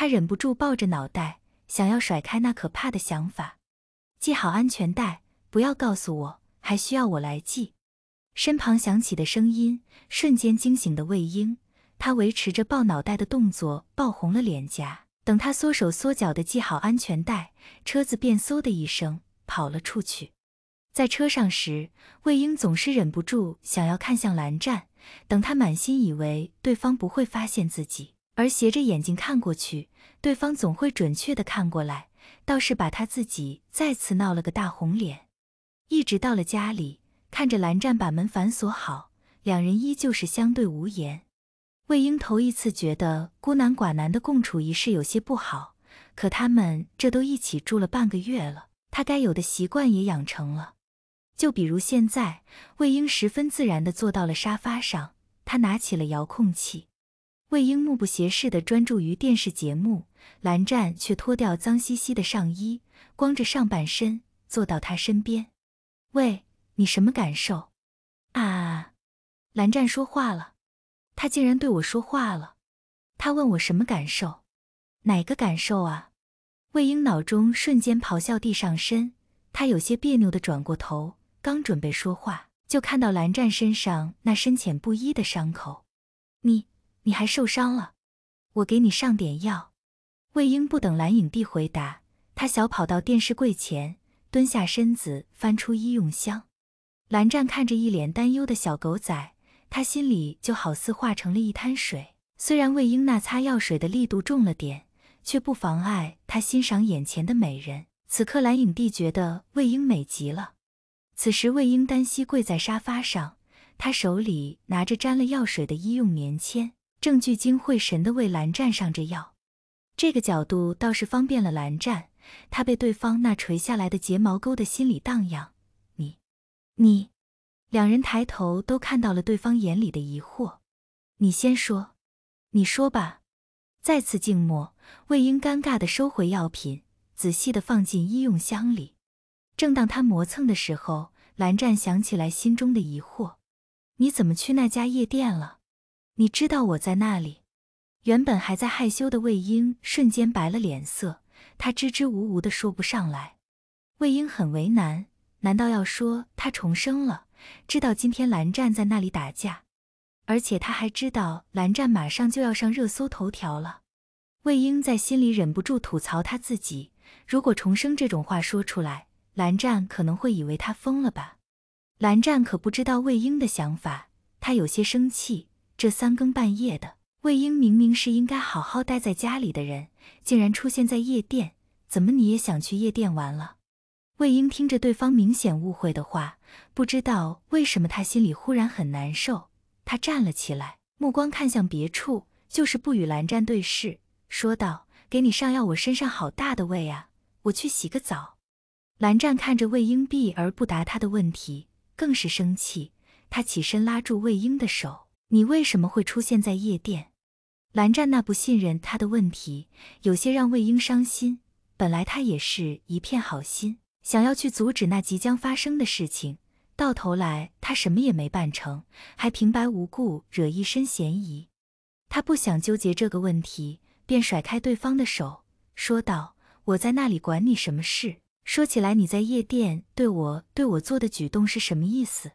他忍不住抱着脑袋，想要甩开那可怕的想法。系好安全带，不要告诉我还需要我来系。身旁响起的声音，瞬间惊醒的魏婴，他维持着抱脑袋的动作，爆红了脸颊。等他缩手缩脚的系好安全带，车子便嗖的一声跑了出去。在车上时，魏婴总是忍不住想要看向蓝湛，等他满心以为对方不会发现自己。而斜着眼睛看过去，对方总会准确的看过来，倒是把他自己再次闹了个大红脸。一直到了家里，看着蓝湛把门反锁好，两人依旧是相对无言。魏婴头一次觉得孤男寡男的共处一室有些不好，可他们这都一起住了半个月了，他该有的习惯也养成了。就比如现在，魏婴十分自然的坐到了沙发上，他拿起了遥控器。魏婴目不斜视地专注于电视节目，蓝湛却脱掉脏兮兮的上衣，光着上半身坐到他身边。喂，你什么感受？啊！蓝湛说话了，他竟然对我说话了，他问我什么感受，哪个感受啊？魏婴脑中瞬间咆哮地上身，他有些别扭地转过头，刚准备说话，就看到蓝湛身上那深浅不一的伤口。你。你还受伤了，我给你上点药。魏婴不等蓝影帝回答，他小跑到电视柜前，蹲下身子，翻出医用箱。蓝湛看着一脸担忧的小狗仔，他心里就好似化成了一滩水。虽然魏婴那擦药水的力度重了点，却不妨碍他欣赏眼前的美人。此刻，蓝影帝觉得魏婴美极了。此时，魏婴单膝跪在沙发上，他手里拿着沾了药水的医用棉签。正聚精会神的为蓝湛上着药，这个角度倒是方便了蓝湛。他被对方那垂下来的睫毛勾的心里荡漾。你，你，两人抬头都看到了对方眼里的疑惑。你先说，你说吧。再次静默，魏婴尴尬的收回药品，仔细的放进医用箱里。正当他磨蹭的时候，蓝湛想起来心中的疑惑：你怎么去那家夜店了？你知道我在那里？原本还在害羞的魏婴瞬间白了脸色，他支支吾吾的说不上来。魏婴很为难，难道要说他重生了？知道今天蓝湛在那里打架，而且他还知道蓝湛马上就要上热搜头条了。魏婴在心里忍不住吐槽他自己：如果重生这种话说出来，蓝湛可能会以为他疯了吧？蓝湛可不知道魏婴的想法，他有些生气。这三更半夜的，魏婴明明是应该好好待在家里的人，竟然出现在夜店。怎么你也想去夜店玩了？魏婴听着对方明显误会的话，不知道为什么他心里忽然很难受。他站了起来，目光看向别处，就是不与蓝湛对视，说道：“给你上药，我身上好大的味啊，我去洗个澡。”蓝湛看着魏婴避而不答他的问题，更是生气。他起身拉住魏婴的手。你为什么会出现在夜店？蓝湛那不信任他的问题，有些让魏婴伤心。本来他也是一片好心，想要去阻止那即将发生的事情，到头来他什么也没办成，还平白无故惹一身嫌疑。他不想纠结这个问题，便甩开对方的手，说道：“我在那里管你什么事？说起来，你在夜店对我对我做的举动是什么意思？”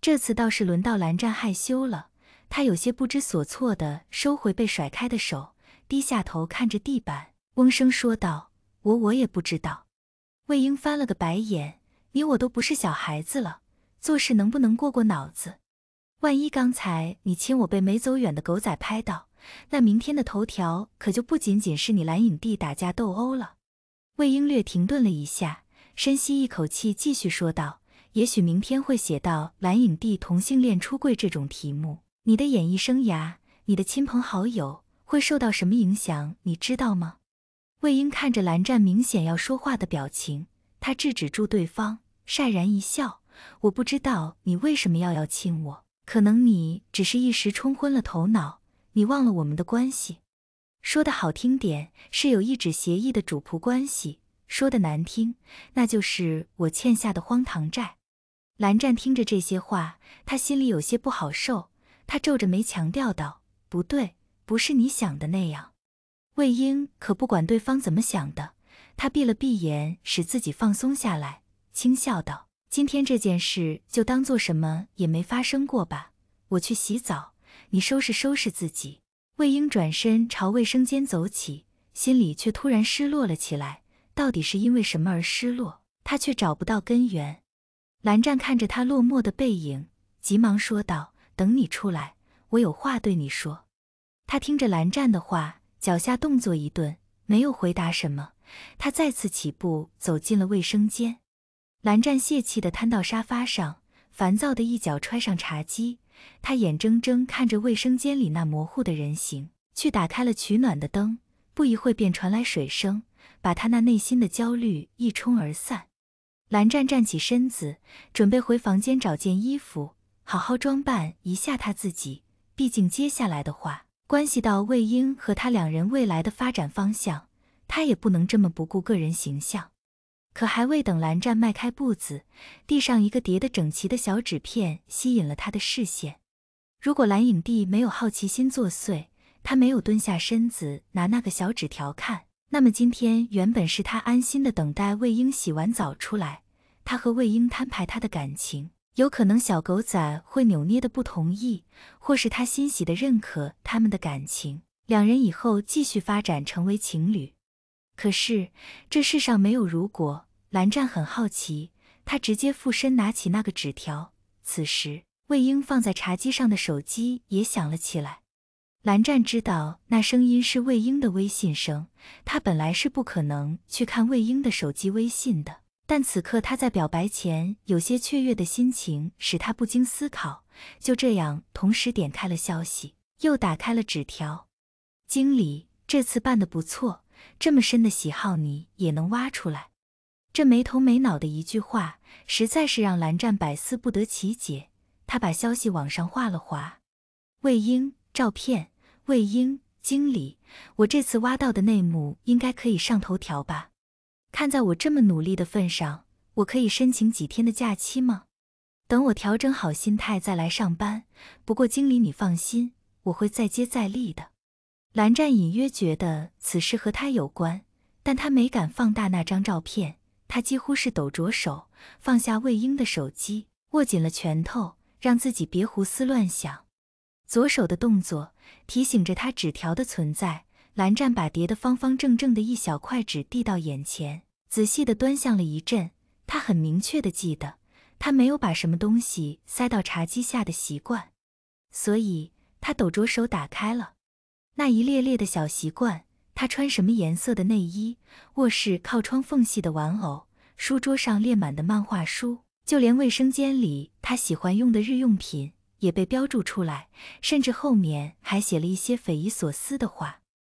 这次倒是轮到蓝湛害羞了。他有些不知所措地收回被甩开的手，低下头看着地板，嗡声说道：“我我也不知道。”魏婴翻了个白眼：“你我都不是小孩子了，做事能不能过过脑子？万一刚才你亲我被没走远的狗仔拍到，那明天的头条可就不仅仅是你蓝影帝打架斗殴了。”魏婴略停顿了一下，深吸一口气，继续说道：“也许明天会写到蓝影帝同性恋出柜这种题目。”你的演艺生涯，你的亲朋好友会受到什么影响？你知道吗？魏婴看着蓝湛明显要说话的表情，他制止住对方，晒然一笑：“我不知道你为什么要要亲我，可能你只是一时冲昏了头脑，你忘了我们的关系。说的好听点是有一纸协议的主仆关系，说的难听，那就是我欠下的荒唐债。”蓝湛听着这些话，他心里有些不好受。他皱着眉强调道：“不对，不是你想的那样。”魏婴可不管对方怎么想的，他闭了闭眼，使自己放松下来，轻笑道：“今天这件事就当做什么也没发生过吧。我去洗澡，你收拾收拾自己。”魏婴转身朝卫生间走起，心里却突然失落了起来。到底是因为什么而失落？他却找不到根源。蓝湛看着他落寞的背影，急忙说道。等你出来，我有话对你说。他听着蓝湛的话，脚下动作一顿，没有回答什么。他再次起步，走进了卫生间。蓝湛泄气地瘫到沙发上，烦躁的一脚踹上茶几。他眼睁睁看着卫生间里那模糊的人形，去打开了取暖的灯。不一会，便传来水声，把他那内心的焦虑一冲而散。蓝湛站起身子，准备回房间找件衣服。好好装扮一下他自己，毕竟接下来的话关系到魏婴和他两人未来的发展方向，他也不能这么不顾个人形象。可还未等蓝湛迈开步子，地上一个叠的整齐的小纸片吸引了他的视线。如果蓝影帝没有好奇心作祟，他没有蹲下身子拿那个小纸条看，那么今天原本是他安心的等待魏婴洗完澡出来，他和魏婴摊牌他的感情。有可能小狗仔会扭捏的不同意，或是他欣喜的认可他们的感情，两人以后继续发展成为情侣。可是这世上没有如果。蓝湛很好奇，他直接附身拿起那个纸条。此时，魏婴放在茶几上的手机也响了起来。蓝湛知道那声音是魏婴的微信声，他本来是不可能去看魏婴的手机微信的。但此刻他在表白前有些雀跃的心情，使他不经思考，就这样同时点开了消息，又打开了纸条。经理这次办的不错，这么深的喜好你也能挖出来，这没头没脑的一句话，实在是让蓝湛百思不得其解。他把消息往上划了划，魏婴照片，魏婴经理，我这次挖到的内幕应该可以上头条吧。看在我这么努力的份上，我可以申请几天的假期吗？等我调整好心态再来上班。不过经理你放心，我会再接再厉的。蓝湛隐约觉得此事和他有关，但他没敢放大那张照片。他几乎是抖着手放下魏婴的手机，握紧了拳头，让自己别胡思乱想。左手的动作提醒着他纸条的存在。蓝湛把叠得方方正正的一小块纸递到眼前，仔细地端详了一阵。他很明确地记得，他没有把什么东西塞到茶几下的习惯，所以他抖着手打开了。那一列列的小习惯，他穿什么颜色的内衣，卧室靠窗缝隙的玩偶，书桌上列满的漫画书，就连卫生间里他喜欢用的日用品也被标注出来，甚至后面还写了一些匪夷所思的话。